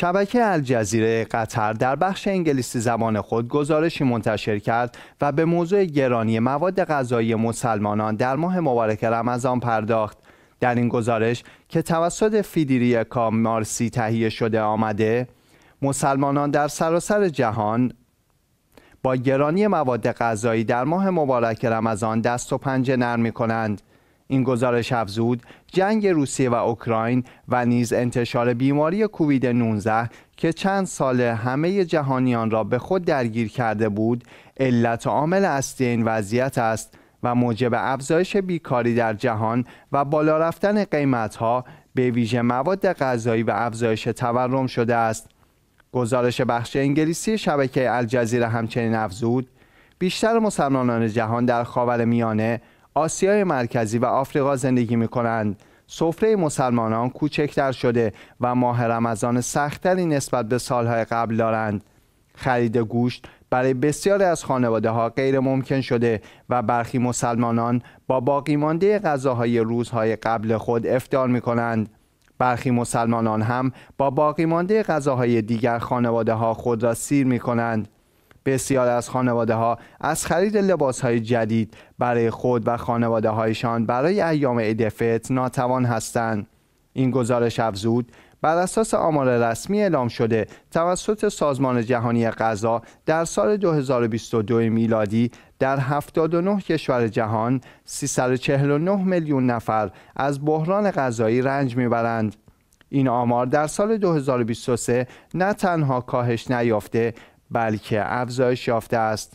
شبکه الجزیره قطر در بخش انگلیسی زبان خود گزارشی منتشر کرد و به موضوع گرانی مواد غذایی مسلمانان در ماه مبارک رمضان پرداخت. در این گزارش که توسط فیدیری مارسی تهیه شده آمده، مسلمانان در سراسر جهان با گرانی مواد غذایی در ماه مبارک رمضان دست و پنجه نرم می‌کنند. کنند. این گزارش افزود جنگ روسیه و اوکراین و نیز انتشار بیماری کووید 19 که چند سال همه جهانیان را به خود درگیر کرده بود علت و عامل اصلی این وضعیت است و موجب افزایش بیکاری در جهان و بالا رفتن ها به ویژه مواد غذایی و افزایش تورم شده است گزارش بخش انگلیسی شبکه الجزیره همچنین افزود بیشتر مسلمانان جهان در خاور میانه آسیای مرکزی و آفریقا زندگی می کنند. سفره مسلمانان کوچکتر شده و ماه رمضان سختتری نسبت به سالهای قبل دارند. خرید گوشت برای بسیاری از خانواده ها غیر ممکن شده و برخی مسلمانان با باقی مانده غذاهای روزهای قبل خود افتار می کنند. برخی مسلمانان هم با باقی مانده غذاهای دیگر خانواده ها خود را سیر می کنند. بسیار از خانواده ها از خرید لباس های جدید برای خود و خانواده هایشان برای ایام عید ناتوان هستند. این گزارش افزود بر اساس آمار رسمی اعلام شده توسط سازمان جهانی غذا در سال 2022 میلادی در 79 کشور جهان 349 میلیون نفر از بحران غذایی رنج میبرند. این آمار در سال 2023 نه تنها کاهش نیافته بلکه افزایش یافته است